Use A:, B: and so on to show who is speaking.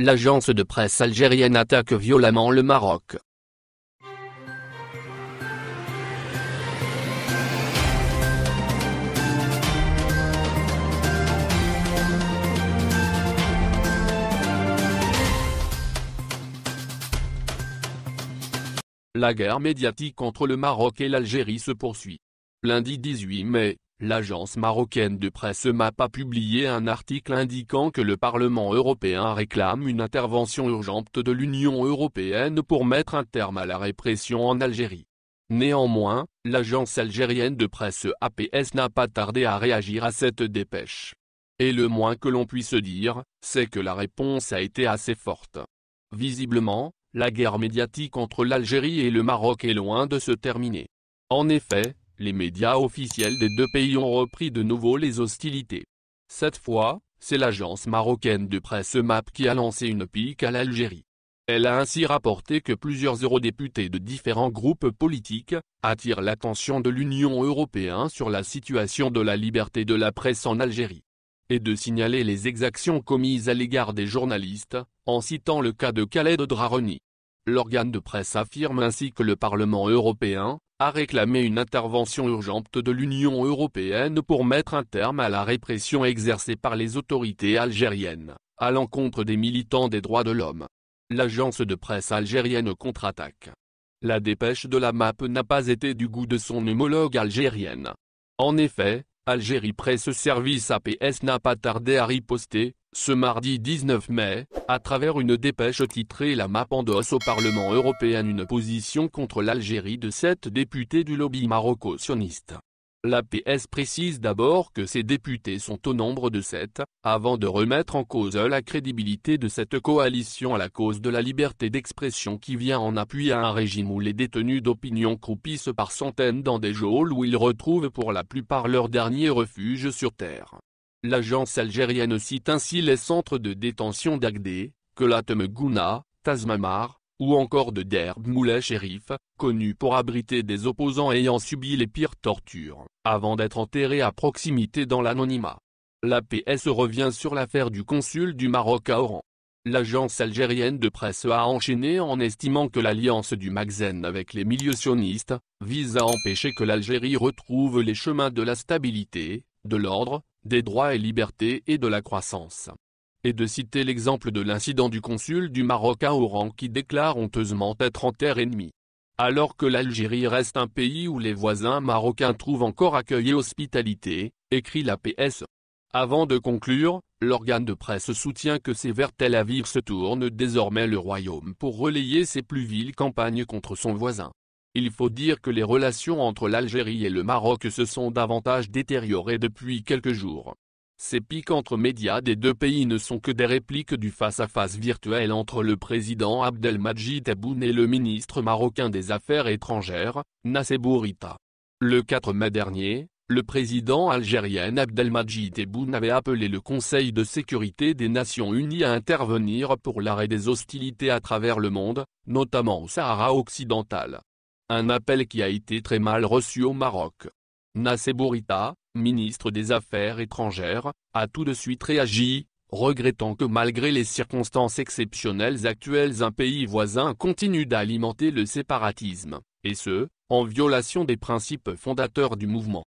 A: l'agence de presse algérienne attaque violemment le Maroc. La guerre médiatique entre le Maroc et l'Algérie se poursuit. Lundi 18 mai, l'agence marocaine de presse MAP a publié un article indiquant que le Parlement européen réclame une intervention urgente de l'Union européenne pour mettre un terme à la répression en Algérie. Néanmoins, l'agence algérienne de presse APS n'a pas tardé à réagir à cette dépêche. Et le moins que l'on puisse dire, c'est que la réponse a été assez forte. Visiblement, la guerre médiatique entre l'Algérie et le Maroc est loin de se terminer. En effet, les médias officiels des deux pays ont repris de nouveau les hostilités. Cette fois, c'est l'agence marocaine de presse MAP qui a lancé une pique à l'Algérie. Elle a ainsi rapporté que plusieurs eurodéputés de différents groupes politiques attirent l'attention de l'Union européenne sur la situation de la liberté de la presse en Algérie et de signaler les exactions commises à l'égard des journalistes, en citant le cas de Khaled Draroni. L'organe de presse affirme ainsi que le Parlement européen a réclamé une intervention urgente de l'Union européenne pour mettre un terme à la répression exercée par les autorités algériennes, à l'encontre des militants des droits de l'homme. L'agence de presse algérienne contre-attaque. La dépêche de la MAP n'a pas été du goût de son homologue algérienne. En effet, Algérie Presse Service APS n'a pas tardé à riposter, ce mardi 19 mai, à travers une dépêche titrée La map endosse au Parlement européen une position contre l'Algérie de sept députés du lobby maroco-sioniste. La PS précise d'abord que ces députés sont au nombre de sept, avant de remettre en cause la crédibilité de cette coalition à la cause de la liberté d'expression qui vient en appui à un régime où les détenus d'opinion croupissent par centaines dans des geôles où ils retrouvent pour la plupart leur dernier refuge sur Terre. L'agence algérienne cite ainsi les centres de détention d'Agdé, Kelat-Mgouna, Tazmamar, ou encore de Derb Moulay Shérif, connus pour abriter des opposants ayant subi les pires tortures, avant d'être enterrés à proximité dans l'anonymat. La PS revient sur l'affaire du consul du Maroc à Oran. L'agence algérienne de presse a enchaîné en estimant que l'alliance du Magzen avec les milieux sionistes, vise à empêcher que l'Algérie retrouve les chemins de la stabilité, de l'ordre, des droits et libertés et de la croissance. Et de citer l'exemple de l'incident du consul du Maroc à Oran qui déclare honteusement être en terre ennemie. Alors que l'Algérie reste un pays où les voisins marocains trouvent encore accueil et hospitalité, écrit la PS. E. Avant de conclure, l'organe de presse soutient que ces vers Tel Aviv se tournent désormais le royaume pour relayer ses plus viles campagnes contre son voisin. Il faut dire que les relations entre l'Algérie et le Maroc se sont davantage détériorées depuis quelques jours. Ces pics entre médias des deux pays ne sont que des répliques du face-à-face virtuel entre le président Abdelmadjid Tebboune et le ministre marocain des Affaires étrangères, Bourita. Le 4 mai dernier, le président algérien Abdelmadjid Tebboune avait appelé le Conseil de sécurité des Nations Unies à intervenir pour l'arrêt des hostilités à travers le monde, notamment au Sahara occidental. Un appel qui a été très mal reçu au Maroc. Nassé Bourita, ministre des Affaires étrangères, a tout de suite réagi, regrettant que malgré les circonstances exceptionnelles actuelles un pays voisin continue d'alimenter le séparatisme, et ce, en violation des principes fondateurs du mouvement.